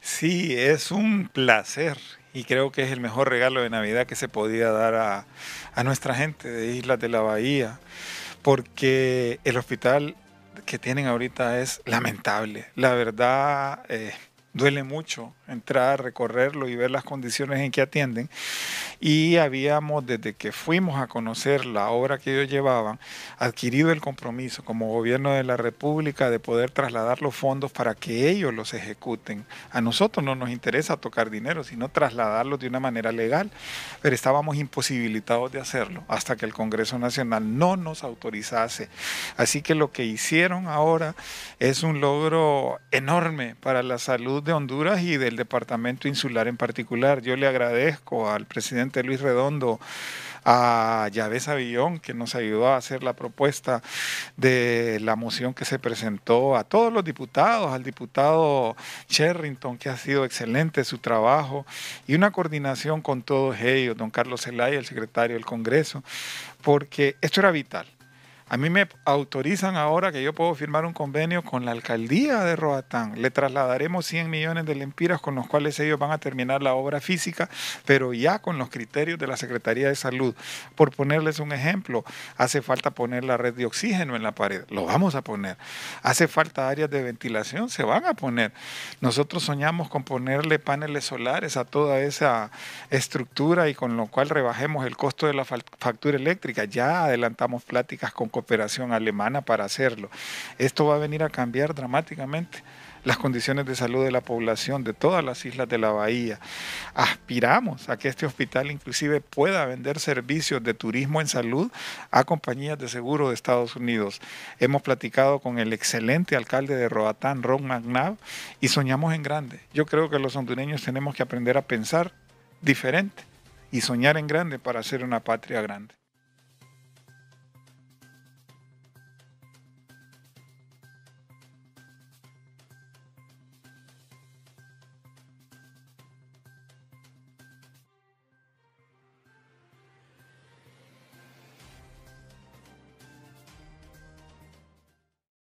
Sí, es un placer y creo que es el mejor regalo de Navidad que se podía dar a, nuestra gente de Islas de la Bahía, porque el hospital que tienen ahorita es lamentable. La verdad, eh, duele mucho entrar, recorrerlo y ver las condiciones en que atienden. Y habíamos, desde que fuimos a conocer la obra que ellos llevaban, adquirido el compromiso como gobierno de la República de poder trasladar los fondos para que ellos los ejecuten. A nosotros no nos interesa tocar dinero, sino trasladarlos de una manera legal, pero estábamos imposibilitados de hacerlo hasta que el Congreso Nacional no nos autorizase. Así que lo que hicieron ahora es un logro enorme para la salud de Honduras y del departamento insular en particular. Yo le agradezco al presidente Luis Redondo, a Yavés Avillón, que nos ayudó a hacer la propuesta de la moción que se presentó, a todos los diputados, al diputado Sherrington, que ha sido excelente su trabajo, y una coordinación con todos ellos, don Carlos Zelaya, el secretario del Congreso, porque esto era vital. A mí me autorizan ahora que yo puedo firmar un convenio con la alcaldía de Roatán. Le trasladaremos 100 millones de lempiras con los cuales ellos van a terminar la obra física, pero ya con los criterios de la Secretaría de Salud. Por ponerles un ejemplo, hace falta poner la red de oxígeno en la pared. Lo vamos a poner. Hace falta áreas de ventilación. Se van a poner. Nosotros soñamos con ponerle paneles solares a toda esa estructura y con lo cual rebajemos el costo de la factura eléctrica. Ya adelantamos pláticas con operación alemana para hacerlo. Esto va a venir a cambiar dramáticamente las condiciones de salud de la población de todas las islas de la bahía. Aspiramos a que este hospital inclusive pueda vender servicios de turismo en salud a compañías de seguro de Estados Unidos. Hemos platicado con el excelente alcalde de Roatán, Ron McNabb, y soñamos en grande. Yo creo que los hondureños tenemos que aprender a pensar diferente y soñar en grande para ser una patria grande.